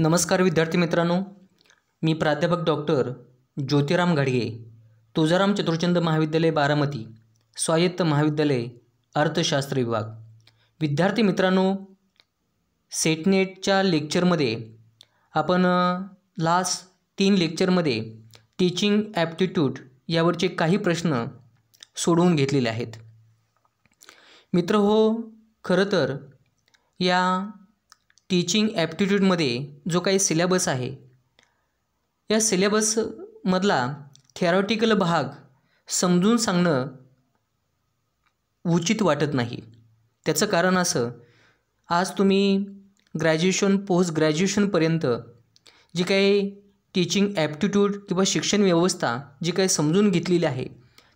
नमस्कार विद्यार्थी मित्रांनो मी प्राध्यापक डॉक्टर ज्योतिराम घाडगे तुळजाराम चतुर्चंद महाविद्यालय बारामती स्वायत्त महाविद्यालय अर्थशास्त्र विभाग विद्यार्थी मित्रांनो सेटनेटच्या लेक्चरमध्ये आपण लास्ट तीन लेक्चरमध्ये टीचिंग ॲप्टिट्यूड यावरचे काही प्रश्न सोडवून घेतलेले आहेत मित्र हो खरं तर या टीचिंग ॲप्टिट्यूडमध्ये जो काही सिलेबस आहे या सिलेबसमधला थेरॉटिकल भाग समजून सांगणं उचित वाटत नाही त्याचं कारण असं आज तुम्ही ग्रॅज्युएशन पोस्ट ग्रॅज्युएशनपर्यंत जी काही टीचिंग ॲप्टिट्यूड किंवा शिक्षण व्यवस्था जी काही समजून घेतलेली आहे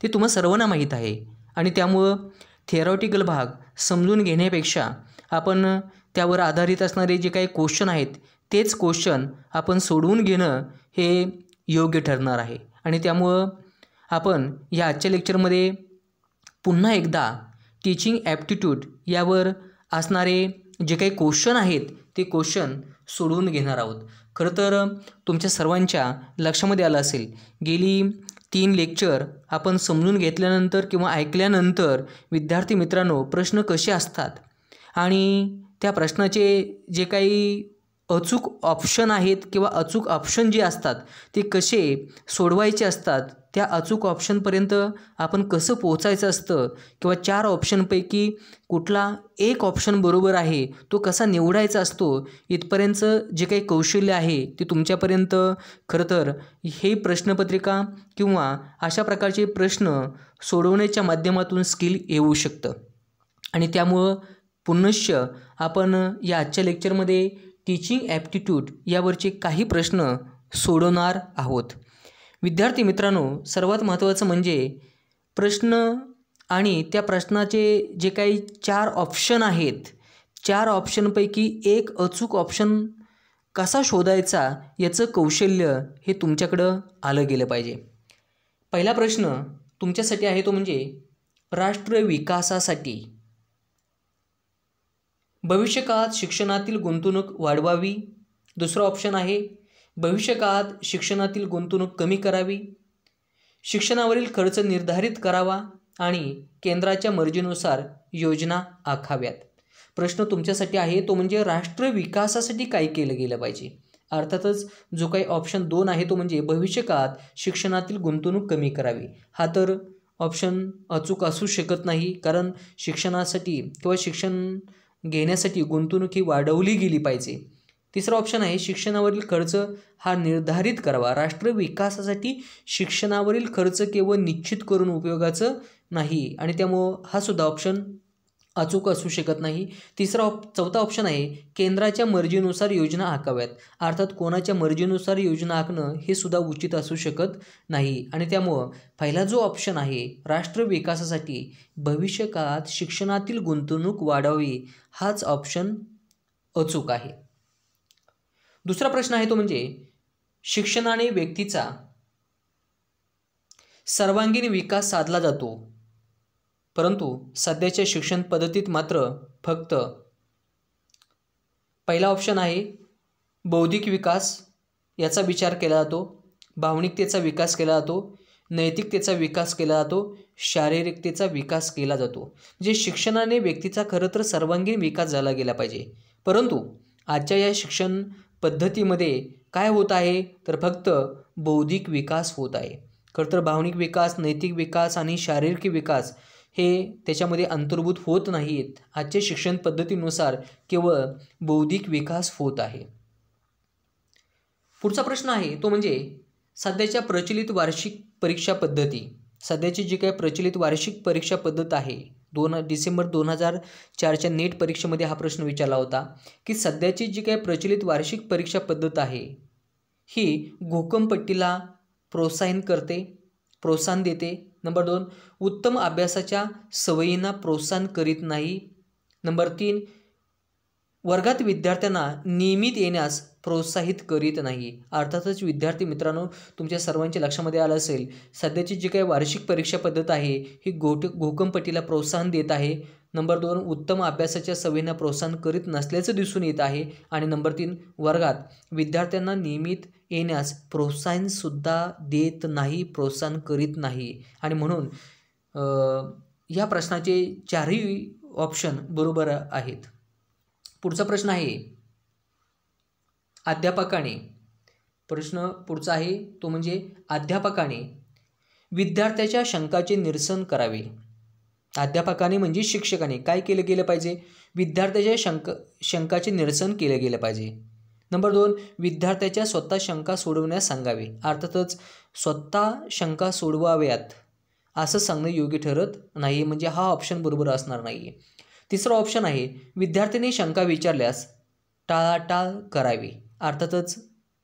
ते तुम्हाला सर्वांना माहीत आहे आणि त्यामुळं थेरॉटिकल भाग समजून घेण्यापेक्षा आपण त्यावर आधारित असणारे जे काही क्वेश्चन आहेत तेच क्वेश्चन आपण सोडवून घेणं हे योग्य ठरणार आहे आणि त्यामुळं आपण या आजच्या लेक्चरमध्ये पुन्हा एकदा टीचिंग ॲप्टिट्यूड यावर असणारे जे काही क्वेश्चन आहेत ते क्वेश्चन सोडवून घेणार आहोत खरं तर तुमच्या सर्वांच्या लक्षामध्ये आलं असेल गेली तीन लेक्चर आपण समजून घेतल्यानंतर किंवा ऐकल्यानंतर विद्यार्थी मित्रांनो प्रश्न कसे असतात आणि त्या प्रश्नाचे जे काही अचूक ऑप्शन आहेत किंवा अचूक ऑप्शन जे असतात ते कसे सोडवायचे असतात त्या अचूक ऑप्शनपर्यंत आपण कसं पोचायचं असतं किंवा चार ऑप्शनपैकी कुठला एक ऑप्शन बरोबर आहे तो कसा निवडायचा असतो इथपर्यंत जे काही कौशल्य आहे ते तुमच्यापर्यंत खरं तर हे प्रश्नपत्रिका किंवा अशा प्रकारचे प्रश्न सोडवण्याच्या माध्यमातून स्किल येऊ शकतं आणि त्यामुळं पुनश्च आपण या आजच्या लेक्चरमध्ये टीचिंग ॲप्टिट्यूड यावरचे काही प्रश्न सोडवणार आहोत विद्यार्थी मित्रांनो सर्वात महत्त्वाचं म्हणजे प्रश्न आणि त्या प्रश्नाचे जे काही चार ऑप्शन आहेत चार ऑप्शनपैकी एक अचूक ऑप्शन कसा शोधायचा याचं कौशल्य हे तुमच्याकडं आलं गेलं पाहिजे पहिला प्रश्न तुमच्यासाठी आहे तो म्हणजे राष्ट्र विकासासाठी भविष्यकाळात शिक्षणातील गुंतवणूक वाढवावी दुसरा ऑप्शन आहे भविष्यकाळात शिक्षणातील गुंतवणूक कमी करावी शिक्षणावरील खर्च निर्धारित करावा आणि केंद्राच्या मर्जीनुसार योजना आखाव्यात प्रश्न तुमच्यासाठी आहे तो म्हणजे राष्ट्र विकासासाठी काय केलं गेलं पाहिजे अर्थातच जो काही ऑप्शन दोन आहे तो म्हणजे भविष्यकाळात शिक्षणातील गुंतवणूक कमी करावी हा तर ऑप्शन अचूक असू शकत नाही कारण शिक्षणासाठी किंवा शिक्षण घेण्यासाठी गुंतवणुकी वाढवली गेली पाहिजे तिसरा ऑप्शन आहे शिक्षणावरील खर्च हा निर्धारित करावा राष्ट्र विकासासाठी शिक्षणावरील खर्च केवळ निश्चित करून उपयोगाचं नाही आणि त्यामुळं हा सुद्धा ऑप्शन अचूक असू शकत नाही तिसरा ऑप चौथा ऑप्शन आहे केंद्राच्या मर्जीनुसार योजना आखाव्यात अर्थात कोणाच्या मर्जीनुसार योजना आखणं हे सुद्धा उचित असू शकत नाही आणि त्यामुळं पहिला जो ऑप्शन आहे राष्ट्र विकासासाठी भविष्यकाळात शिक्षणातील गुंतवणूक वाढावी हाच ऑप्शन अचूक आहे दुसरा प्रश्न आहे तो म्हणजे शिक्षणाने व्यक्तीचा सर्वांगीण विकास साधला जातो परंतु सध्याच्या शिक्षण पद्धतीत मात्र फक्त पहिला ऑप्शन आहे बौद्धिक विकास याचा विचार केला जातो भावनिकतेचा विकास केला जातो नैतिकतेचा विकास केला जातो शारीरिकतेचा विकास केला जातो जे म्हणजे शिक्षणाने व्यक्तीचा खरं तर सर्वांगीण विकास झाला गेला पाहिजे परंतु आजच्या या शिक्षण पद्धतीमध्ये काय होत आहे तर फक्त बौद्धिक विकास होत आहे खरं तर भावनिक विकास नैतिक विकास आणि शारीरिक विकास हे त्याच्यामध्ये अंतर्भूत होत नाहीत आजच्या शिक्षण पद्धतीनुसार केवळ बौद्धिक विकास होत आहे पुढचा प्रश्न आहे तो म्हणजे सध्याच्या प्रचलित वार्षिक परीक्षा पद्धती सध्याची जी काही प्रचलित वार्षिक परीक्षा पद्धत आहे दोन डिसेंबर दोन हजार चारच्या नेट परीक्षेमध्ये हा प्रश्न विचारला होता की सध्याची जी काही प्रचलित वार्षिक परीक्षा पद्धत आहे ही घोकमपट्टीला प्रोत्साहन करते प्रोत्साहन देते नंबर दोन उत्तम अभ्यासाच्या सवयींना प्रोत्साहन करीत नाही नंबर तीन वर्गात विद्यार्थ्यांना नियमित येण्यास प्रोत्साहित करीत नाही अर्थातच विद्यार्थी मित्रांनो तुमच्या सर्वांच्या लक्षामध्ये आलं असेल सध्याची जी काही वार्षिक परीक्षा पद्धत आहे ही गोट घोकंपटीला प्रोत्साहन देत आहे नंबर दोन उत्तम अभ्यासाच्या सवयींना प्रोत्साहन करीत नसल्याचं दिसून येत आहे आणि नंबर तीन वर्गात विद्यार्थ्यांना नियमित येण्यास प्रोत्साहनसुद्धा देत नाही प्रोत्साहन करीत नाही आणि म्हणून या प्रश्नाचे चारही ऑप्शन बरोबर आहेत पुढचा प्रश्न आहे अध्यापकाने प्रश्न पुढचा आहे तो म्हणजे अध्यापकाने विद्यार्थ्याच्या शंकाचे निरसन करावे अध्यापकाने म्हणजे शिक्षकाने काय केलं गेलं पाहिजे विद्यार्थ्याच्या शंक शंकाचे निरसन केलं गेलं पाहिजे नंबर दोन विद्यार्थ्याच्या स्वतः शंका सोडवण्यास सांगावे अर्थातच स्वतः शंका सोडवाव्यात असं सांगणं योग्य ठरत नाही म्हणजे हा ऑप्शन बरोबर असणार नाही आहे तिसरा ऑप्शन आहे विद्यार्थ्यांनी शंका विचारल्यास टाळाटाळ करावी अर्थातच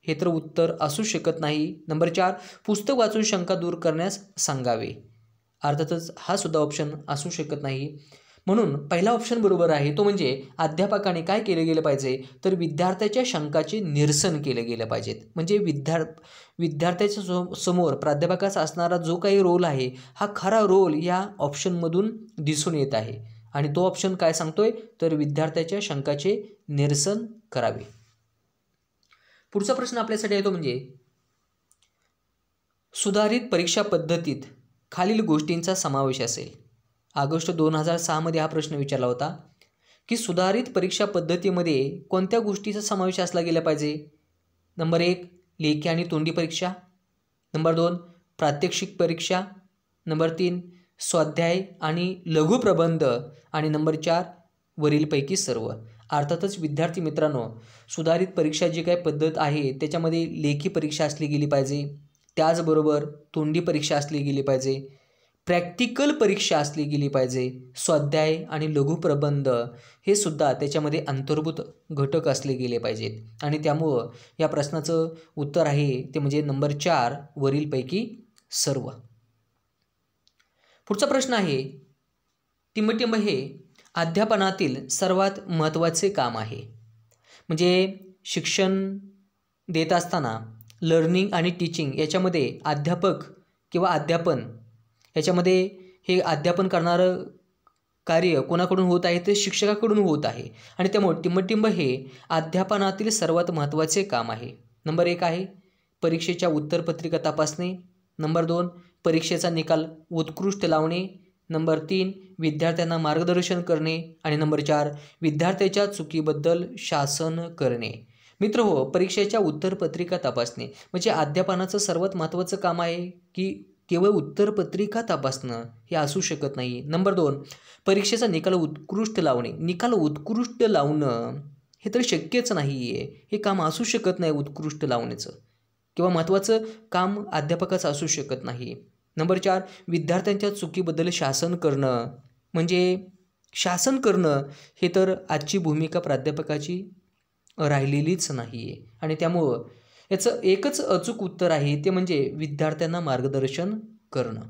हे तर उत्तर असू शकत नाही नंबर चार पुस्तक वाचून शंका दूर करण्यास सांगावे अर्थातच हा सुद्धा ऑप्शन असू शकत नाही म्हणून पहिला ऑप्शन बरोबर आहे तो म्हणजे अध्यापकाने काय केलं गेलं पाहिजे तर विद्यार्थ्याच्या शंकाचे निरसन केले गेलं पाहिजेत म्हणजे विद्या विद्यार्थ्याच्या समोर प्राध्यापकाचा असणारा जो काही रोल आहे हा खरा रोल या ऑप्शनमधून दिसून येत आहे आणि तो ऑप्शन काय सांगतोय तर विद्यार्थ्याच्या शंकाचे निरसन करावे पुढचा प्रश्न आपल्यासाठी येतो म्हणजे सुधारित परीक्षा पद्धतीत खालील गोष्टींचा समावेश असेल ऑगस्ट दोन हजार सहामध्ये हा प्रश्न विचारला होता की सुधारित परीक्षा पद्धतीमध्ये कोणत्या गोष्टीचा समावेश असला गेला पाहिजे नंबर एक लेखी आणि तोंडी परीक्षा नंबर दोन प्रात्यक्षिक परीक्षा नंबर तीन स्वाध्याय आणि लघुप्रबंध आणि नंबर चार वरीलपैकी सर्व अर्थातच विद्यार्थी मित्रांनो सुधारित परीक्षा जी काही पद्धत आहे त्याच्यामध्ये लेखी परीक्षा असली गेली पाहिजे त्याचबरोबर तोंडी परीक्षा असली गेली पाहिजे प्रॅक्टिकल परीक्षा असली गेली पाहिजे स्वाध्याय आणि लघुप्रबंध हे सुद्धा त्याच्यामध्ये अंतर्भूत घटक असले गेले पाहिजेत आणि त्यामुळं या प्रश्नाचं उत्तर आहे ते म्हणजे नंबर चार वरीलपैकी सर्व पुढचा प्रश्न आहे टिंबटिंब हे अध्यापनातील सर्वात महत्त्वाचे काम आहे म्हणजे शिक्षण देत असताना लर्निंग आणि टीचिंग याच्यामध्ये अध्यापक किंवा अध्यापन याच्यामध्ये हे अध्यापन करणारं कार्य कोणाकडून होत आहे ते शिक्षकाकडून होत आहे आणि त्यामुळे टिंबटिंब हे अध्यापनातील सर्वात महत्त्वाचे काम आहे नंबर एक आहे परीक्षेच्या उत्तरपत्रिका तपासणे नंबर दोन परीक्षेचा निकाल उत्कृष्ट लावणे नंबर तीन विद्यार्थ्यांना मार्गदर्शन करणे आणि नंबर चार विद्यार्थ्याच्या चुकीबद्दल शासन करणे मित्र हो परीक्षेच्या उत्तरपत्रिका तपासणे म्हणजे अध्यापनाचं सर्वात महत्त्वाचं काम आहे की केवळ उत्तरपत्रिका तपासणं हे असू शकत नाही नंबर दोन परीक्षेचा निकाल उत्कृष्ट लावणे निकाल उत्कृष्ट लावणं हे तर शक्यच नाही आहे हे काम असू शकत नाही उत्कृष्ट लावण्याचं किंवा महत्त्वाचं काम अध्यापकाचं असू शकत नाही नंबर चार विद्यार्थ्यांच्या चुकीबद्दल शासन करणं म्हणजे शासन करणं हे तर आजची भूमिका प्राध्यापकाची राहिलेलीच नाही आहे आणि त्यामुळं याचं एकच अचूक उत्तर आहे ते म्हणजे विद्यार्थ्यांना मार्गदर्शन करणं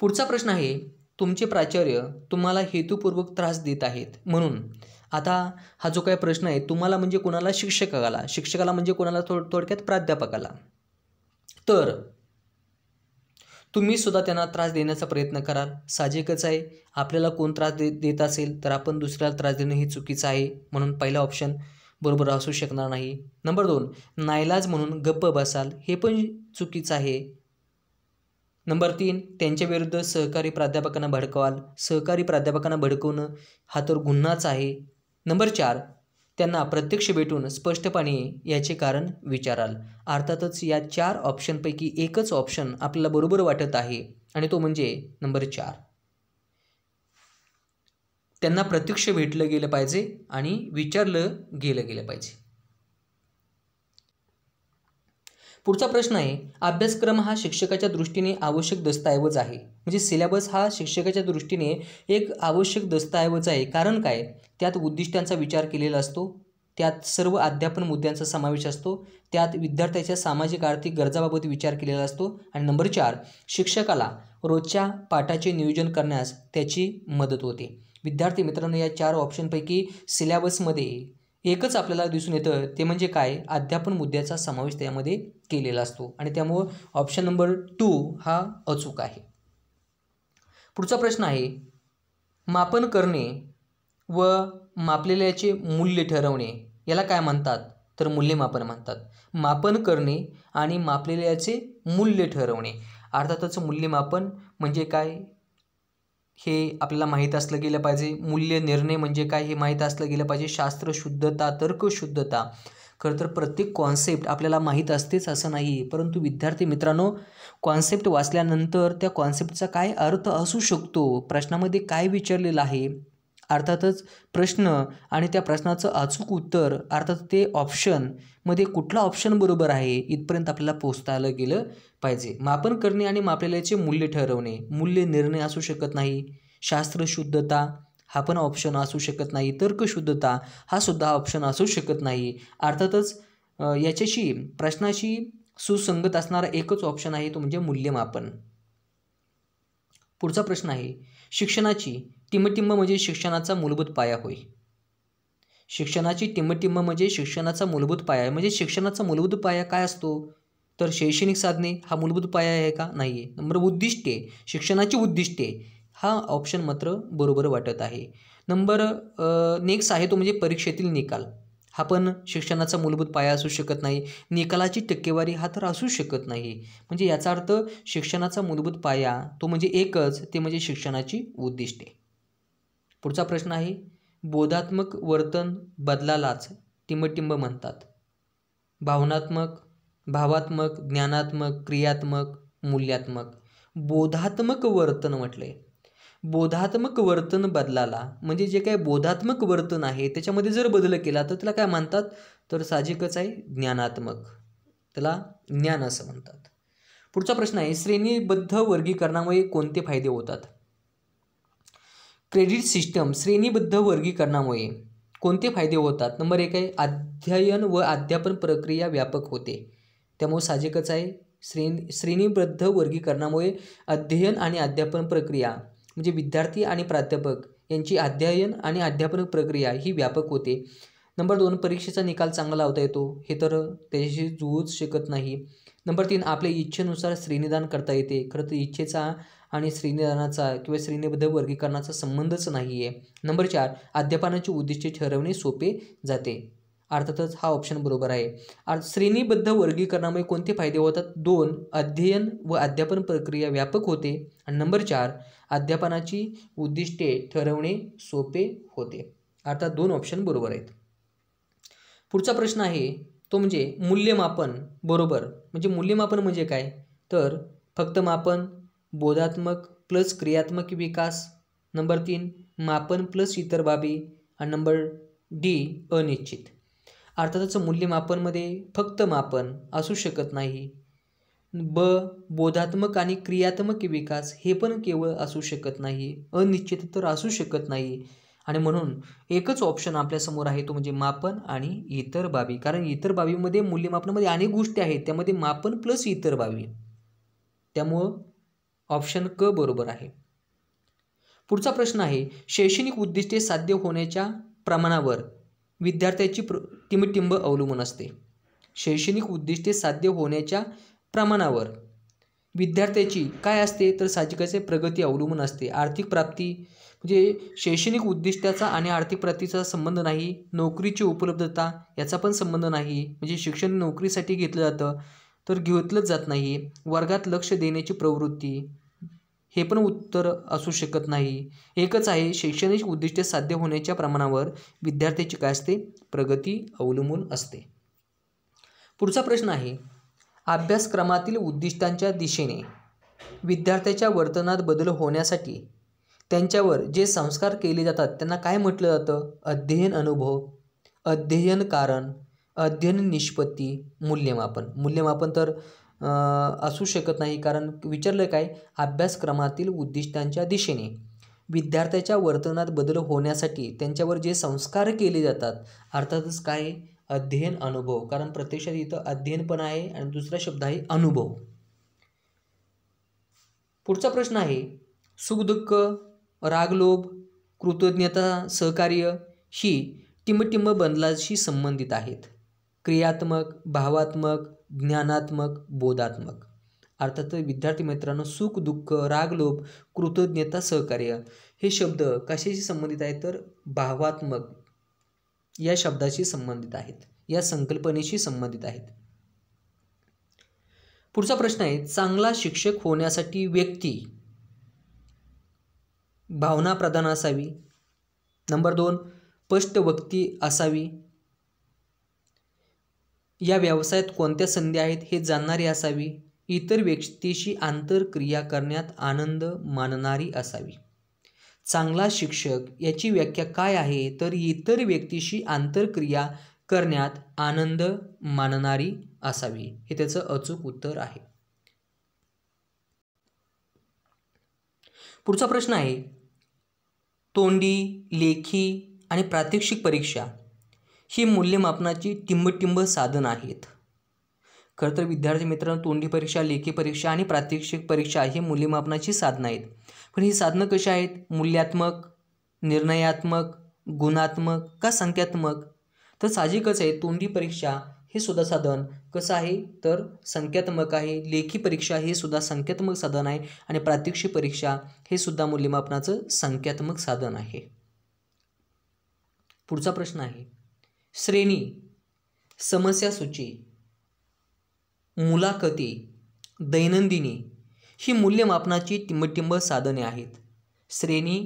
पुढचा प्रश्न आहे तुमचे प्राचार्य तुम्हाला हेतुपूर्वक त्रास देत आहेत म्हणून आता हा जो काही प्रश्न आहे तुम्हाला म्हणजे कोणाला शिक्षकाला शिक्षकाला म्हणजे कोणाला थोड थोडक्यात प्राध्यापकाला तर तुम्ही सुद्धा त्यांना त्रास देण्याचा प्रयत्न कराल साजिकच आहे आपल्याला कोण त्रास दे देत असेल तर आपण दुसऱ्याला त्रास देणं हे चुकीचं आहे म्हणून पहिला ऑप्शन बरोबर असू शकणार नाही नंबर दोन नायलाज म्हणून गप्प बसाल हे पण चुकीचं आहे नंबर तीन त्यांच्याविरुद्ध सहकारी प्राध्यापकांना भडकवाल सहकारी प्राध्यापकांना भडकवणं हा तर गुन्हाच आहे नंबर चार त्यांना प्रत्यक्ष भेटून स्पष्टपणे याचे कारण विचाराल अर्थातच या चार ऑप्शनपैकी एकच ऑप्शन आपल्याला बरोबर वाटत आहे आणि तो म्हणजे नंबर चार त्यांना प्रत्यक्ष भेटलं गेलं पाहिजे आणि विचारलं गेलं गेलं पाहिजे पुढचा प्रश्न आहे अभ्यासक्रम हा शिक्षकाच्या दृष्टीने आवश्यक दस्तऐवज आहे म्हणजे सिलेबस हा शिक्षकाच्या दृष्टीने एक आवश्यक दस्तऐवज आहे कारण काय त्यात उद्दिष्टांचा विचार केलेला असतो त्यात सर्व अध्यापन मुद्द्यांचा समावेश असतो त्यात विद्यार्थ्याच्या सामाजिक आर्थिक गरजाबाबत विचार केलेला असतो आणि नंबर चार शिक्षकाला रोजच्या पाठाचे नियोजन करण्यास त्याची मदत होते विद्यार्थी मित्रांनो या चार ऑप्शनपैकी सिलेबसमध्ये एकच आपल्याला दिसून येतं ते म्हणजे काय अध्यापन मुद्द्याचा समावेश त्यामध्ये केलेला असतो आणि त्यामुळं ऑप्शन नंबर टू हा अचूक आहे पुढचा प्रश्न आहे मापन करणे व मापलेल्याचे मूल्य ठरवणे याला काय म्हणतात तर मूल्यमापन म्हणतात मापन करणे आणि मापलेल्याचे मूल्य ठरवणे अर्थातच मूल्यमापन म्हणजे काय हे आपल्याला माहीत असलं गेलं पाहिजे मूल्य निर्णय म्हणजे काय हे माहीत असलं गेलं पाहिजे शास्त्र शुद्धता तर्कशुद्धता खरं तर प्रत्येक कॉन्सेप्ट आपल्याला माहीत असतेच असं नाही परंतु विद्यार्थी मित्रांनो कॉन्सेप्ट वाचल्यानंतर त्या कॉन्सेप्टचा काय अर्थ असू शकतो प्रश्नामध्ये काय विचारलेलं आहे अर्थातच प्रश्न आणि त्या प्रश्नाचं अचूक उत्तर अर्थात ते ऑप्शनमध्ये कुठला ऑप्शन बरोबर आहे इथपर्यंत आपल्याला पोचता आलं गेलं पाहिजे मापन करणे आणि मापलेल्याचे मूल्य ठरवणे मूल्य निर्णय असू शकत नाही शास्त्रशुद्धता हा पण ऑप्शन असू शकत नाही तर्कशुद्धता हा सुद्धा ऑप्शन असू शकत नाही अर्थातच याच्याशी प्रश्नाशी सुसंगत असणारा एकच ऑप्शन आहे तो म्हणजे मूल्यमापन पुढचा प्रश्न आहे शिक्षणाची टिंबटिंब म्हणजे शिक्षणाचा मूलभूत पाया होय शिक्षणाची टिंबटिंब म्हणजे शिक्षणाचा मूलभूत पाया म्हणजे शिक्षणाचा मूलभूत पाया काय असतो तर शैक्षणिक साधने हा मूलभूत पाया आहे का नाही आहे नंबर उद्दिष्टे शिक्षणाची उद्दिष्टे हा ऑप्शन मात्र बरोबर वाटत आहे नंबर नेक्स्ट आहे तो म्हणजे परीक्षेतील निकाल हा पण शिक्षणाचा मूलभूत पाया असू शकत नाही निकालाची टक्केवारी हा तर असू शकत नाही म्हणजे याचा अर्थ शिक्षणाचा मूलभूत पाया तो म्हणजे एकच ते म्हणजे शिक्षणाची उद्दिष्टे पुढचा प्रश्न आहे बोधात्मक वर्तन बदलालाच टिंबटिंब म्हणतात भावनात्मक भावात्मक ज्ञानात्मक क्रियात्मक मूल्यात्मक बोधात्मक वर्तन म्हटलं आहे बोधात्मक वर्तन बदलाला म्हणजे जे काही बोधात्मक वर्तन आहे त्याच्यामध्ये जर बदल केला तर त्याला काय म्हणतात तर साहजिकच आहे ज्ञानात्मक त्याला ज्ञान असं म्हणतात पुढचा प्रश्न आहे श्रेणीबद्ध वर्गीकरणामुळे कोणते फायदे होतात क्रेडिट सिस्टम श्रेणीबद्ध वर्गीकरणामुळे कोणते फायदे होतात नंबर एक आहे अध्ययन व अध्यापन प्रक्रिया व्यापक होते त्यामुळे साहजिकच आहे श्रेणी श्रेणीबद्ध वर्गीकरणामुळे अध्ययन आणि अध्यापन प्रक्रिया म्हणजे विद्यार्थी आणि प्राध्यापक यांची अध्ययन आणि अध्यापन प्रक्रिया ही व्यापक होते नंबर दोन परीक्षेचा निकाल चांगला लावता येतो हे तर त्याच्याशी जुळूच शकत नाही नंबर तीन आपल्या इच्छेनुसार श्रेणीदान करता येते खरं तर इच्छेचा आणि श्रीनिदानाचा किंवा श्रेणीबद्ध वर्गीकरणाचा संबंधच नाही आहे नंबर चार अध्यापनाची उद्दिष्टे ठरवणे सोपे जाते अर्थातच हा ऑप्शन बरोबर आहे श्रेणीबद्ध वर्गीकरणामुळे कोणते फायदे होतात दोन अध्ययन व अध्यापन प्रक्रिया व्यापक होते आणि नंबर चार अध्यापनाची उद्दिष्टे ठरवणे सोपे होते अर्थात दोन ऑप्शन बरोबर आहेत पुढचा प्रश्न आहे तो म्हणजे मूल्यमापन बरोबर म्हणजे मूल्यमापन म्हणजे काय तर फक्त मापन बोधात्मक प्लस क्रियात्मक विकास नंबर तीन मापन प्लस इतर बाबी आणि नंबर डी अनिश्चित अर्थातच मूल्यमापनमध्ये फक्त मापन असू शकत नाही ब बोधात्मक आणि क्रियात्मक विकास हे पण केवळ असू शकत नाही अनिश्चित तर असू शकत नाही आणि म्हणून एकच ऑप्शन आपल्यासमोर आहे तो म्हणजे मापन आणि इतर बाबी कारण इतर बाबीमध्ये मूल्यमापनामध्ये अनेक गोष्टी आहेत त्यामध्ये मापन प्लस इतर बाबी त्यामुळं ऑप्शन क बरोबर आहे पुढचा प्रश्न आहे शैक्षणिक उद्दिष्टे साध्य होण्याच्या प्रमाणावर विद्यार्थ्याची प्र अवलंबून असते शैक्षणिक उद्दिष्टे साध्य होण्याच्या प्रमाणावर विद्यार्थ्याची काय असते तर साजिकाचे प्रगती अवलंबून असते आर्थिक प्राप्ती म्हणजे शैक्षणिक उद्दिष्टाचा आणि आर्थिक प्राप्तीचा संबंध नाही नोकरीची उपलब्धता याचा पण संबंध नाही म्हणजे शिक्षण नोकरीसाठी घेतलं जातं तर घेतलंच जात नाही वर्गात लक्ष देण्याची प्रवृत्ती हे पण उत्तर असू शकत नाही एकच आहे शैक्षणिक उद्दिष्टे साध्य होण्याच्या प्रमाणावर विद्यार्थ्याची काय असते प्रगती अवलंबून असते पुढचा प्रश्न आहे अभ्यासक्रमातील उद्दिष्टांच्या दिशेने विद्यार्थ्याच्या वर्तनात बदल होण्यासाठी त्यांच्यावर जे संस्कार केले जातात त्यांना काय म्हटलं जातं अध्ययन अनुभव अध्ययन कारण अध्ययन निष्पत्ती मूल्यमापन मूल्यमापन तर असू शकत नाही कारण विचारलं काय अभ्यासक्रमातील उद्दिष्टांच्या दिशेने विद्यार्थ्याच्या वर्तनात बदल होण्यासाठी त्यांच्यावर जे संस्कार केले जातात अर्थातच काय अध्ययन अनुभव कारण प्रत्यक्षात इथं अध्ययन पण आहे आणि दुसरा शब्द आहे अनुभव पुढचा प्रश्न आहे सुखदुःख रागलोभ कृतज्ञता सहकार्य ही टिंबटिंब बदलाशी संबंधित आहेत क्रियात्मक भावात्मक ज्ञानात्मक बोधात्मक अर्थात विद्यार्थी मित्रांनो सुख दुःख लोभ कृतज्ञता सहकार्य हे शब्द कशाशी संबंधित आहेत तर भावात्मक या शब्दाशी संबंधित आहेत या संकल्पनेशी संबंधित आहेत पुढचा प्रश्न आहे चांगला शिक्षक होण्यासाठी व्यक्ती भावना प्रधान असावी नंबर दोन स्पष्ट वक्ती असावी या व्यवसायात कोणत्या संधी आहेत हे जाणणारी असावी इतर व्यक्तीशी आंतरक्रिया करण्यात आनंद मानणारी असावी चांगला शिक्षक याची व्याख्या काय आहे तर इतर व्यक्तीशी आंतरक्रिया करण्यात आनंद मानणारी असावी हे त्याचं अचूक उत्तर आहे पुढचा प्रश्न आहे तोंडी लेखी आणि प्रात्यक्षिक परीक्षा ही मूल्यमापनाची टिंबटिंब साधन आहेत खरं तर विद्यार्थी मित्रांनो तोंडी परीक्षा लेखी परीक्षा आणि प्रात्यक्षिक परीक्षा ही मूल्यमापनाची साधनं आहेत पण ही साधनं कशी आहेत मूल्यात्मक निर्णयात्मक गुणात्मक का संख्यात्मक तर साहजिकच आहे तोंडी परीक्षा हे सुद्धा साधन कसं आहे तर संख्यात्मक आहे लेखी परीक्षा हे सुद्धा संख्यात्मक साधन आहे आणि प्रात्यक्षिक परीक्षा हे सुद्धा मूल्यमापनाचं संख्यात्मक साधन आहे पुढचा प्रश्न आहे श्रेणी समस्यासूची मुलाखती दैनंदिनी ही मूल्यमापनाची टिंबटिंब साधने आहेत श्रेणी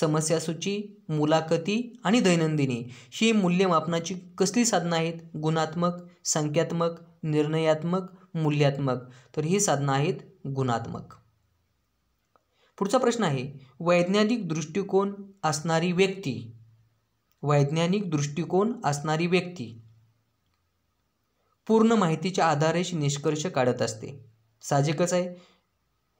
समस्यासूची मुलाखती आणि दैनंदिनी ही मूल्यमापनाची कसली साधनं आहेत गुणात्मक संख्यात्मक निर्णयात्मक मूल्यात्मक तर ही साधनं आहेत गुणात्मक पुढचा प्रश्न आहे वैज्ञानिक दृष्टिकोन असणारी व्यक्ती वैज्ञानिक दृष्टिकोन असणारी व्यक्ती पूर्ण माहितीच्या आधारेच निष्कर्ष काढत असते साहजिकच आहे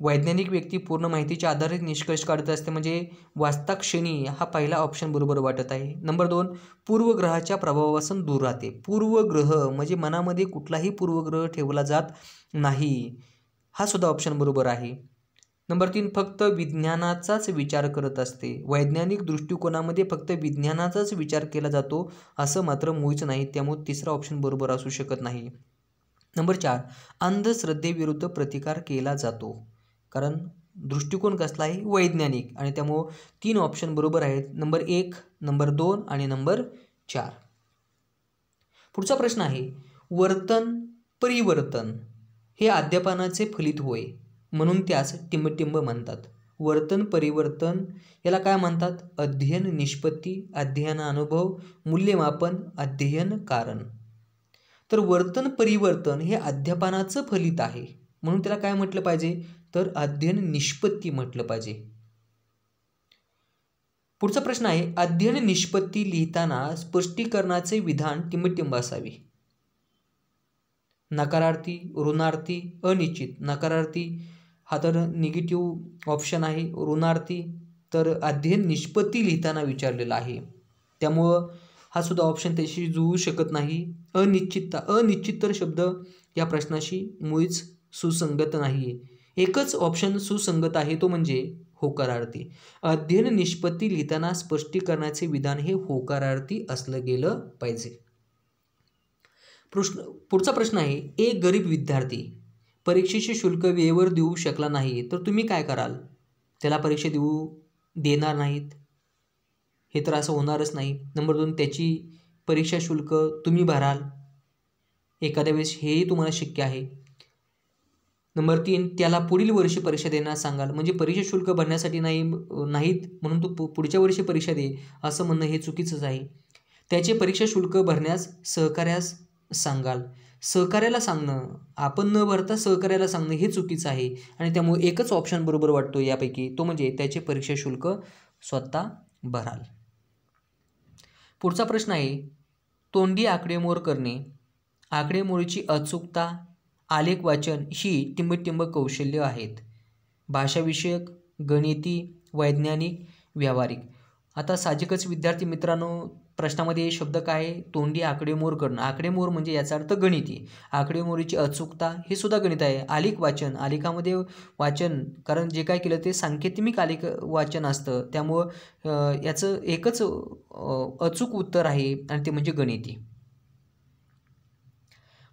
वैज्ञानिक व्यक्ती पूर्ण माहितीच्या आधारे निष्कर्ष काढत असते म्हणजे वाचता क्षणी हा पहिला ऑप्शन बरोबर वाटत आहे नंबर दोन पूर्वग्रहाच्या प्रभावापासून दूर राहते पूर्वग्रह म्हणजे मनामध्ये कुठलाही पूर्वग्रह ठेवला जात नाही हा सुद्धा ऑप्शन बरोबर आहे नंबर तीन फक्त विज्ञानाचाच विचार करत असते वैज्ञानिक दृष्टिकोनामध्ये फक्त विज्ञानाचाच विचार केला जातो असं मात्र मुळीच नाही त्यामुळे तिसरा ऑप्शन बरोबर असू शकत नाही नंबर चार अंधश्रद्धेविरुद्ध प्रतिकार केला जातो कारण दृष्टिकोन कसला आहे वैज्ञानिक आणि त्यामुळं तीन ऑप्शन बरोबर आहेत नंबर एक नंबर दोन आणि नंबर चार पुढचा प्रश्न आहे वर्तन परिवर्तन हे अध्यापनाचे फलित होय म्हणून त्यास टिंबटिंब म्हणतात वर्तन परिवर्तन याला काय म्हणतात अध्ययन निष्पत्ती अध्ययन अनुभव मूल्यमापन अध्ययन कारण तर वर्तन परिवर्तन हे अध्यापनाचं फलित आहे म्हणून त्याला काय म्हटलं पाहिजे तर अध्ययन निष्पत्ती म्हटलं पाहिजे पुढचा प्रश्न आहे अध्ययन निष्पत्ती लिहिताना स्पष्टीकरणाचे विधान टिंबटिंब असावे नकारार्थी ऋणार्थी अनिश्चित नकारार्थी हा तर निगेटिव्ह ऑप्शन आहे ऋणार्थी तर अध्ययन निष्पत्ती लिहिताना विचारलेला आहे त्यामुळं हा सुद्धा ऑप्शन त्याशी जुळू शकत नाही अनिश्चितता अनिश्चित तर शब्द या प्रश्नाशी मुळीच सुसंगत नाही आहे एकच ऑप्शन सुसंगत आहे तो म्हणजे होकारार्थी अध्ययन निष्पत्ती लिहिताना स्पष्टीकरणाचे विधान हे होकारार्थी असलं गेलं पाहिजे प्रश्न पुढचा प्रश्न आहे एक गरीब विद्यार्थी परीक्षेचे शुल्क वेळेवर देऊ शकला नाही तर तुम्ही काय कराल त्याला परीक्षा देऊ देणार नाहीत हे तर असं होणारच नाही नंबर दोन त्याची परीक्षा शुल्क तुम्ही भराल एखाद्या वेळेस हेही तुम्हाला शक्य आहे नंबर तीन त्याला पुढील वर्षी परीक्षा देण्यास सांगाल म्हणजे परीक्षा शुल्क भरण्यासाठी नाही नाहीत म्हणून तू पुढच्या वर्षी परीक्षा दे असं म्हणणं हे चुकीचंच आहे त्याचे परीक्षा शुल्क भरण्यास सहकार्यास सांगाल सहकार्याला सांगणं आपण न भरता सहकार्याला सांगणं हे चुकीचं आहे आणि त्यामुळे एकच ऑप्शन बरोबर वाटतो यापैकी तो म्हणजे त्याचे परीक्षा शुल्क स्वतः भराल पुढचा प्रश्न आहे तोंडी आकडेमोड करणे आकडेमोडीची अचूकता आलेख वाचन ही टिंबटिंब कौशल्य आहेत भाषाविषयक गणिती वैज्ञानिक व्यावहारिक आता साहजिकच विद्यार्थी मित्रांनो प्रश्नामध्ये शब्द काय आहे तोंडी आकडेमोर करणं आकडेमोर म्हणजे याचा अर्थ गणिती आकडेमोरीची अचूकता हे सुद्धा गणित आहे आलिक वाचन आलिकामध्ये वाचन कारण जे काय केलं ते सांकेतमिक आलिक वाचन असतं त्यामुळं याचं एकच अचूक उत्तर आहे आणि ते म्हणजे गणिती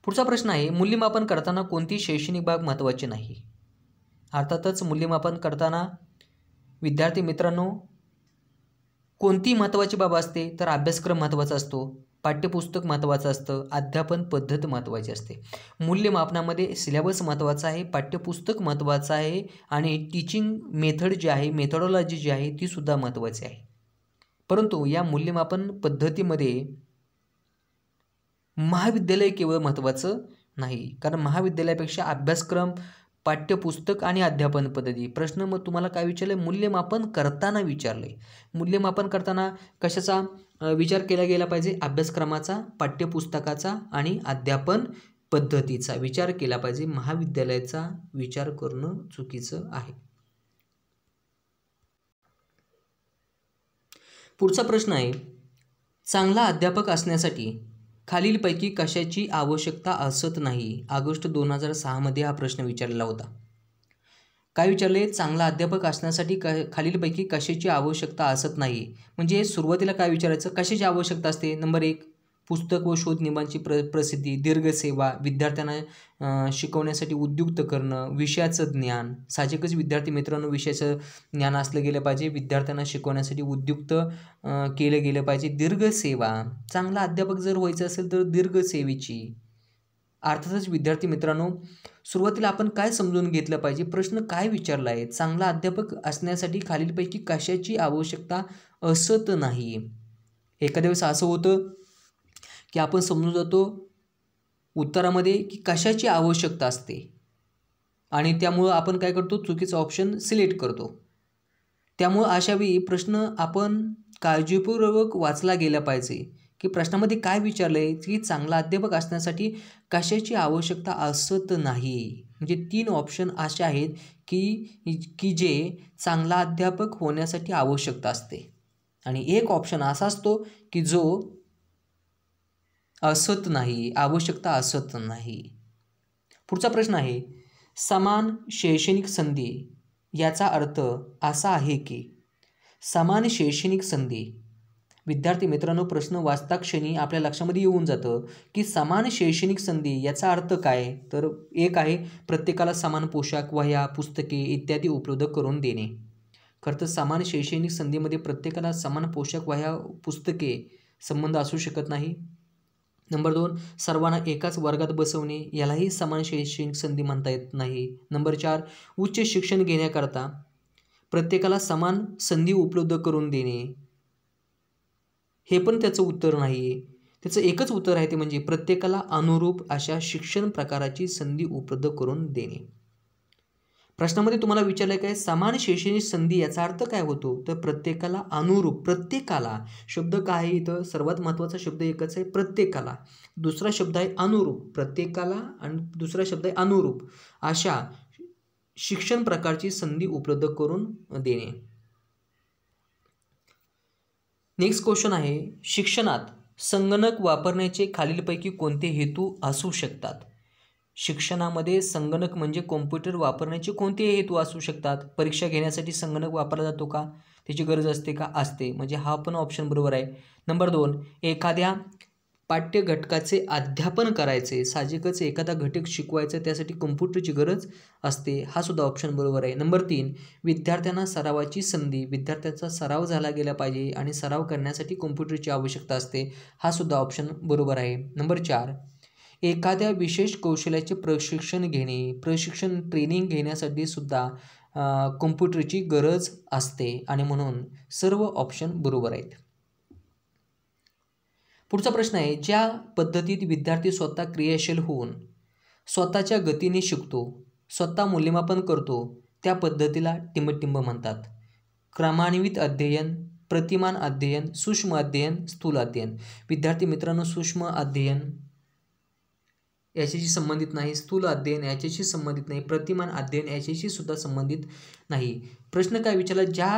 पुढचा प्रश्न आहे मूल्यमापन करताना कोणती शैक्षणिक बाब महत्त्वाची नाही अर्थातच मूल्यमापन करताना विद्यार्थी मित्रांनो कोणती महत्त्वाची बाब असते तर अभ्यासक्रम महत्त्वाचा असतो पाठ्यपुस्तक महत्त्वाचं असतं अध्यापन पद्धत महत्त्वाची असते मूल्यमापनामध्ये सिलेबस महत्त्वाचा आहे पाठ्यपुस्तक महत्त्वाचं आहे आणि टीचिंग मेथड जी आहे मेथडॉलॉजी जी आहे तीसुद्धा महत्त्वाची आहे परंतु या मूल्यमापन पद्धतीमध्ये महाविद्यालय केवळ महत्त्वाचं नाही कारण महाविद्यालयापेक्षा अभ्यासक्रम पाठ्यपुस्तक आणि अध्यापन पद्धती प्रश्न मग तुम्हाला काय विचारलं आहे मूल्यमापन करताना विचारलं आहे मूल्यमापन करताना कशाचा विचार केला गेला पाहिजे अभ्यासक्रमाचा पाठ्यपुस्तकाचा आणि अध्यापन पद्धतीचा विचार केला पाहिजे महाविद्यालयाचा विचार करणं चुकीचं आहे पुढचा प्रश्न आहे चांगला अध्यापक असण्यासाठी खालीलपैकी कशाची आवश्यकता असत नाही ऑगस्ट दोन हजार सहामध्ये हा प्रश्न विचारलेला होता काय विचारले चांगला अध्यापक असण्यासाठी क खालीलपैकी कशाची आवश्यकता असत नाही म्हणजे सुरुवातीला काय विचारायचं कशाची आवश्यकता असते नंबर एक पुस्तक व शोध निबांची प्र प्रसिद्धी दीर्घसेवा विद्यार्थ्यांना शिकवण्यासाठी उद्युक्त करणं विषयाचं ज्ञान साहजिकच विद्यार्थी मित्रांनो विषयाचं ज्ञान असलं गेलं पाहिजे विद्यार्थ्यांना शिकवण्यासाठी उद्युक्त केलं गेलं पाहिजे दीर्घसेवा चांगला अध्यापक जर व्हायचं असेल तर दीर्घसेवेची अर्थातच विद्यार्थी मित्रांनो सुरुवातीला आपण काय समजून घेतलं पाहिजे प्रश्न काय विचारला आहे चांगला अध्यापक असण्यासाठी खालीलपैकी कशाची आवश्यकता असत नाही एखाद्या वेळेस असं होतं की आपण समजून जातो उत्तरामध्ये की कशाची आवश्यकता असते आणि त्यामुळं आपण काय करतो चुकीचं ऑप्शन सिलेक्ट करतो त्यामुळं अशावेळी प्रश्न आपण काळजीपूर्वक वाचला गेला पाहिजे की प्रश्नामध्ये काय विचारलं आहे की चांगला अध्यापक असण्यासाठी कशाची आवश्यकता असत नाही म्हणजे तीन ऑप्शन असे आहेत की की जे चांगला अध्यापक होण्यासाठी आवश्यकता असते आणि एक ऑप्शन असा असतो की जो असत नाही आवश्यकता असत नाही पुढचा प्रश्न आहे समान शैक्षणिक संधी याचा अर्थ असा आहे की समान शैक्षणिक संधी विद्यार्थी मित्रांनो प्रश्न वाचता क्षणी आपल्या लक्षामध्ये येऊन जातं की समान शैक्षणिक संधी याचा अर्थ काय तर एक आहे प्रत्येकाला समान पोशाख वह्या पुस्तके इत्यादी उपलब्ध करून देणे खरं तर समान शैक्षणिक संधीमध्ये प्रत्येकाला समान पोशाख वह्या पुस्तके संबंध असू शकत नाही नंबर दोन सर्वांना एकाच वर्गात बसवणे यालाही समान शैक्षणिक संधी म्हणता येत नाही नंबर चार उच्च शिक्षण घेण्याकरता प्रत्येकाला समान संधी उपलब्ध करून देणे हे पण त्याचं उत्तर नाही आहे त्याचं एकच उत्तर आहे ते म्हणजे प्रत्येकाला अनुरूप अशा शिक्षण प्रकाराची संधी उपलब्ध करून देणे प्रश्नामध्ये तुम्हाला विचारलं काय समान शैक्षणिक संधी याचा अर्थ काय होतो तर प्रत्येकाला अनुरूप प्रत्येकाला शब्द काय आहे इथं सर्वात महत्त्वाचा शब्द एकच आहे प्रत्येकाला दुसरा शब्द आहे अनुरूप प्रत्येकाला आणि दुसरा शब्द आहे अनुरूप अशा शिक्षण प्रकारची संधी उपलब्ध करून देणे नेक्स्ट क्वेश्चन आहे शिक्षणात संगणक वापरण्याचे खालीलपैकी कोणते हेतू असू शकतात शिक्षणामध्ये संगणक म्हणजे कॉम्प्युटर वापरण्याचे कोणतेही हेतू असू शकतात परीक्षा घेण्यासाठी संगणक वापरला जातो का त्याची गरज असते का असते म्हणजे हा पण ऑप्शन बरोबर आहे नंबर दोन एखाद्या पाठ्य घटकाचे अध्यापन करायचे साहजिकच एखादा घटक शिकवायचं त्यासाठी कम्प्युटरची गरज असते हा सुद्धा ऑप्शन बरोबर आहे नंबर तीन विद्यार्थ्यांना सरावाची संधी विद्यार्थ्यांचा सराव झाला गेला पाहिजे आणि सराव करण्यासाठी कम्प्युटरची आवश्यकता असते हा सुद्धा ऑप्शन बरोबर आहे नंबर चार एखाद्या विशेष कौशल्याचे प्रशिक्षण घेणे प्रशिक्षण ट्रेनिंग घेण्यासाठी सुद्धा कम्प्युटरची गरज असते आणि म्हणून सर्व ऑप्शन बरोबर आहेत पुढचा प्रश्न आहे ज्या पद्धतीत विद्यार्थी स्वतः क्रियाशील होऊन स्वतःच्या गतीने शिकतो स्वतः मूल्यमापन करतो त्या पद्धतीला टिंबटिंब म्हणतात क्रमान्वित अध्ययन प्रतिमान अध्ययन सूक्ष्म अध्ययन स्थूल अध्ययन विद्यार्थी मित्रांनो सूक्ष्म अध्ययन याच्याशी संबंधित नाही स्थूल अध्ययन याच्याशी संबंधित नाही प्रतिमान अध्ययन याच्याशी सुद्धा संबंधित नाही प्रश्न काय विचारला ज्या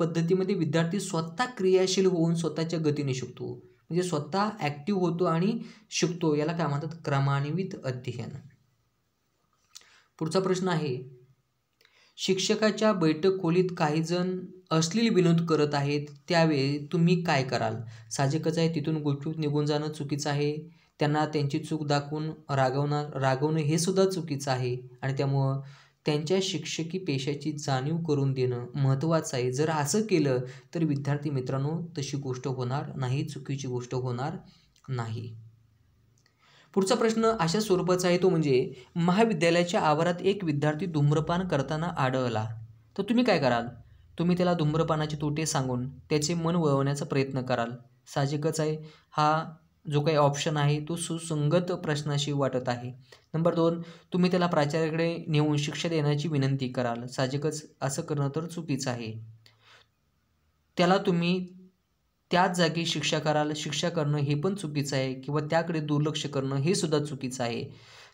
पद्धतीमध्ये विद्यार्थी स्वतः क्रियाशील होऊन स्वतःच्या गतीने शिकतो म्हणजे स्वतः ॲक्टिव्ह होतो आणि शिकतो याला काय म्हणतात क्रमान्वित अध्ययन पुढचा प्रश्न आहे शिक्षकाच्या बैठक खोलीत काहीजण जण अश्लील विनोद करत आहेत त्यावेळी तुम्ही काय कराल साहजिकच आहे तिथून गुपचूप निघून जाणं चुकीचं आहे त्यांना त्यांची चूक दाखवून रागवणार रागवणं हे सुद्धा चुकीचं आहे आणि त्यामुळं त्यांच्या शिक्षकी पेशाची जाणीव करून देणं महत्त्वाचं आहे जर असं केलं तर विद्यार्थी मित्रांनो तशी गोष्ट होणार नाही चुकीची गोष्ट होणार नाही पुढचा प्रश्न अशा स्वरूपाचा आहे तो म्हणजे महाविद्यालयाच्या आवारात एक विद्यार्थी धूम्रपान करताना आढळला तर तुम्ही काय कराल तुम्ही त्याला धूम्रपानाचे तोटे सांगून त्याचे मन वळवण्याचा प्रयत्न कराल साहजिकच आहे हा जो काही ऑप्शन आहे तो सुसंगत प्रश्नाशी वाटत आहे नंबर दोन तुम्ही त्याला प्राचार्याकडे नेऊन शिक्षा देण्याची विनंती कराल साहजिकच असं करणं तर चुकीचं आहे त्याला तुम्ही त्याच जागी शिक्षा कराल शिक्षा करणं हे पण चुकीचं आहे किंवा त्याकडे दुर्लक्ष करणं हे सुद्धा चुकीचं आहे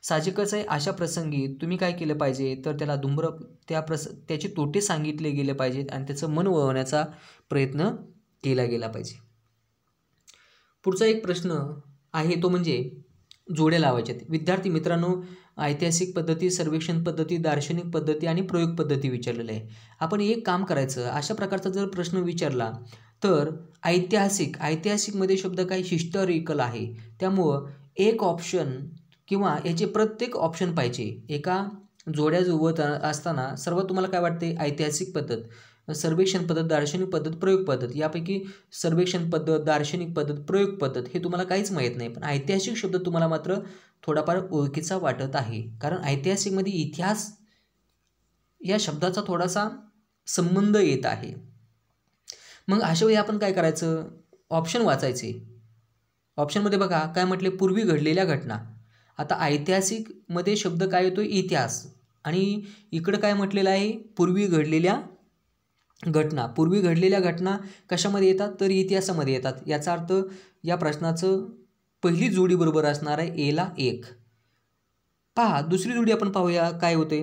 साहजिकच आहे अशा प्रसंगी तुम्ही काय केलं पाहिजे तर त्याला धुम्र त्या प्रस त्याचे तोटे सांगितले गेले पाहिजेत आणि त्याचं मन वळवण्याचा प्रयत्न केला गेला पाहिजे पुढचा एक प्रश्न आहे तो म्हणजे जोड्या लावायच्यात आहेत विद्यार्थी मित्रांनो ऐतिहासिक पद्धती सर्वेक्षण पद्धती दार्शनिक पद्धती आणि प्रयोग पद्धती विचारलेलं आहे आपण एक काम करायचं अशा प्रकारचा जर प्रश्न विचारला तर ऐतिहासिक ऐतिहासिकमध्ये शब्द काही हिस्टॉरिकल आहे त्यामुळं एक ऑप्शन किंवा याचे प्रत्येक ऑप्शन पाहिजे एका जोड्या जुवत असताना सर्वात तुम्हाला काय वाटते ऐतिहासिक पद्धत सर्वेक्षण पद्धत दार्शनिक पद्धत प्रयोग पद्धत यापैकी सर्वेक्षण पद्धत दार्शनिक पद्धत प्रयोग पद्धत हे तुम्हाला काहीच माहीत नाही पण ऐतिहासिक शब्द तुम्हाला मात्र थोडाफार ओळखीचा वाटत आहे कारण ऐतिहासिकमध्ये इतिहास या शब्दाचा थोडासा संबंध येत आहे मग वेळी आपण काय करायचं ऑप्शन वाचायचे ऑप्शनमध्ये बघा काय म्हटले पूर्वी घडलेल्या घटना आता ऐतिहासिकमध्ये शब्द काय येतो इतिहास आणि इकडं काय म्हटलेलं आहे पूर्वी घडलेल्या घटना पूर्वी घडलेल्या घटना कशामध्ये येतात तर इतिहासामध्ये येतात याचा अर्थ या प्रश्नाचं पहिली जोडी बरोबर असणार आहे एला एक पहा दुसरी जोडी आपण पाहूया काय होते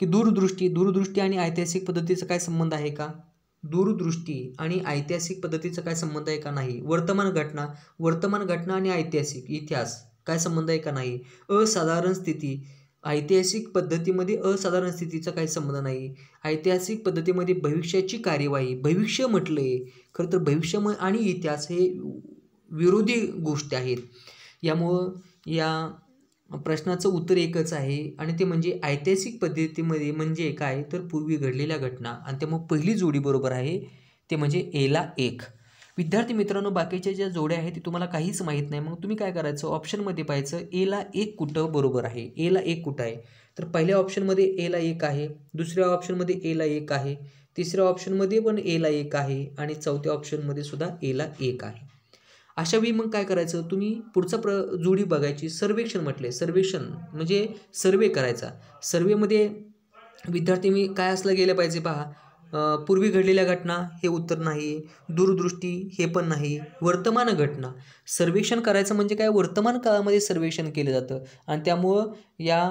की दूरदृष्टी दूरदृष्टी आणि ऐतिहासिक पद्धतीचा काय संबंध आहे का दूरदृष्टी आणि ऐतिहासिक पद्धतीचा काय संबंध आहे का नाही वर्तमान घटना वर्तमान घटना आणि ऐतिहासिक इतिहास काय संबंध आहे का नाही असाधारण स्थिती ऐतिहासिक पद्धतीमध्ये असाधारण स्थितीचा काही संबंध नाही ऐतिहासिक पद्धतीमध्ये भविष्याची कार्यवाही भविष्य म्हटले खरं तर भविष्य आणि इतिहास हे विरोधी गोष्टी आहेत यामुळं या प्रश्नाचं उत्तर एकच आहे आणि ते म्हणजे ऐतिहासिक पद्धतीमध्ये म्हणजे काय तर पूर्वी घडलेल्या घटना आणि त्यामुळं पहिली जोडी बरोबर आहे ते म्हणजे एला एक विद्यार्थी मित्रांनो बाकीच्या ज्या जोड्या आहेत ते तुम्हाला काहीच माहीत नाही मग तुम्ही काय करायचं ऑप्शनमध्ये पाहायचं एला एक कुठं बरोबर आहे एला एक कुठं आहे तर पहिल्या ऑप्शनमध्ये एला एक आहे दुसऱ्या ऑप्शनमध्ये एला एक आहे तिसऱ्या ऑप्शनमध्ये पण एला एक आहे आणि चौथ्या ऑप्शनमध्ये सुद्धा एला एक आहे अशा मग काय करायचं तुम्ही पुढचा प्र जोडी बघायची सर्वेक्षण म्हटले सर्वेक्षण म्हणजे सर्वे करायचा सर्वेमध्ये विद्यार्थी मी काय असलं गेलं पाहिजे पहा पूर्वी घडलेल्या घटना हे उत्तर नाही दूरदृष्टी हे पण नाही वर्तमान घटना सर्वेक्षण करायचं म्हणजे काय वर्तमान काळामध्ये सर्वेक्षण केलं जातं आणि त्यामुळं या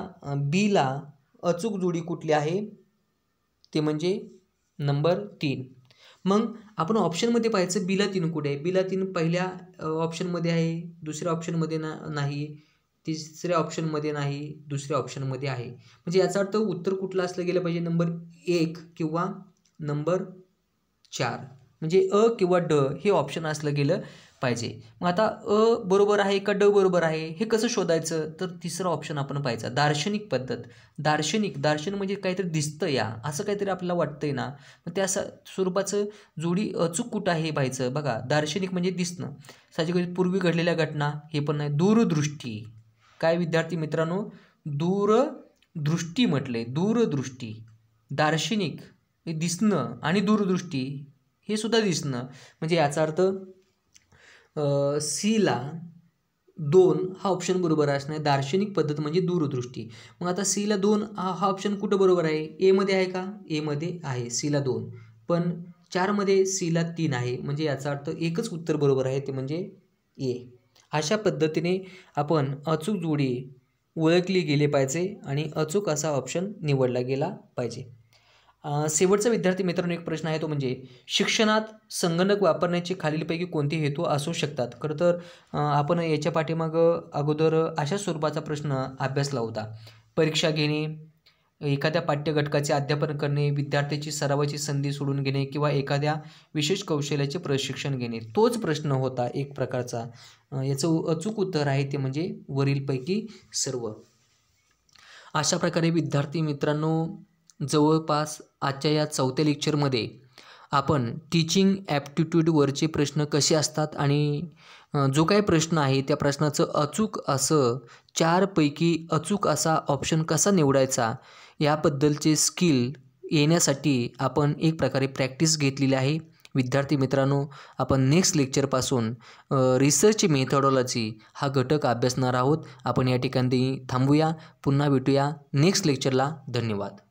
बीला अचूक जोडी कुठली आहे ते म्हणजे नंबर तीन मग आपण ऑप्शनमध्ये पाहायचं बिला तीन कुठे आहे बिला तीन पहिल्या ऑप्शनमध्ये आहे दुसऱ्या ऑप्शनमध्ये ना नाही तिसऱ्या ऑप्शनमध्ये नाही दुसऱ्या ऑप्शनमध्ये आहे म्हणजे याचा अर्थ उत्तर कुठलं असलं गेलं पाहिजे नंबर एक किंवा नंबर चार म्हणजे अ किंवा ड हे ऑप्शन असलं गेलं पाहिजे मग आता अ बरोबर आहे का ड बरोबर आहे हे कसं शोधायचं तर तिसरं ऑप्शन आपण पाहायचा दार्शनिक पद्धत दार्शनिक दार्शन म्हणजे काहीतरी दिसतं या असं काहीतरी आपल्याला वाटतंय ना मग त्या स्वरूपाचं जोडी अचूक कुठं आहे हे पाहायचं बघा दार्शनिक म्हणजे दिसणं साजिक पूर्वी घडलेल्या घटना हे पण नाही दूरदृष्टी काय विद्यार्थी मित्रांनो दूरदृष्टी म्हटले दूरदृष्टी दार्शनिक दिसणं आणि दूरदृष्टी हे सुद्धा दिसणं म्हणजे याचा अर्थ सीला दोन हा ऑप्शन बरोबर असणार दार्शनिक पद्धत म्हणजे दूरदृष्टी मग आता सीला दोन हा हा ऑप्शन कुठं बरोबर आहे एमध्ये आहे का एमध्ये आहे सीला दोन पण चारमध्ये सीला तीन आहे म्हणजे याचा अर्थ एकच उत्तर बरोबर आहे ते म्हणजे ए अशा पद्धतीने आपण अचूक जोडी ओळखली गेले पाहिजे आणि अचूक असा ऑप्शन निवडला गेला पाहिजे शेवटचा विद्यार्थी मित्रांनो एक प्रश्न आहे तो म्हणजे शिक्षणात संगणक वापरण्याचे खालीलपैकी कोणते हेतू असू शकतात खरं तर आपण याच्या पाठीमागं अगोदर अशा स्वरूपाचा प्रश्न अभ्यासला होता परीक्षा घेणे एखाद्या पाठ्यघटकाचे अध्यापन करणे विद्यार्थ्याची सरावाची संधी सोडून घेणे किंवा एखाद्या विशेष कौशल्याचे प्रशिक्षण घेणे तोच प्रश्न होता एक प्रकारचा याचं अचूक उत्तर आहे ते म्हणजे वरीलपैकी सर्व अशा प्रकारे विद्यार्थी मित्रांनो जवळपास आजच्या या चौथ्या लेक्चरमध्ये आपण टीचिंग ॲप्टिट्यूडवरचे प्रश्न कसे असतात आणि जो काही प्रश्न आहे त्या प्रश्नाचं अचूक असं चारपैकी अचूक असा ऑप्शन कसा निवडायचा याबद्दलचे स्किल येण्यासाठी आपण एक प्रकारे प्रॅक्टिस घेतलेली आहे विद्यार्थी मित्रांनो आपण नेक्स्ट लेक्चरपासून रिसर्च मेथडॉलॉजी हा घटक अभ्यासणार आहोत आपण या ठिकाणी थांबूया पुन्हा भेटूया नेक्स्ट लेक्चरला धन्यवाद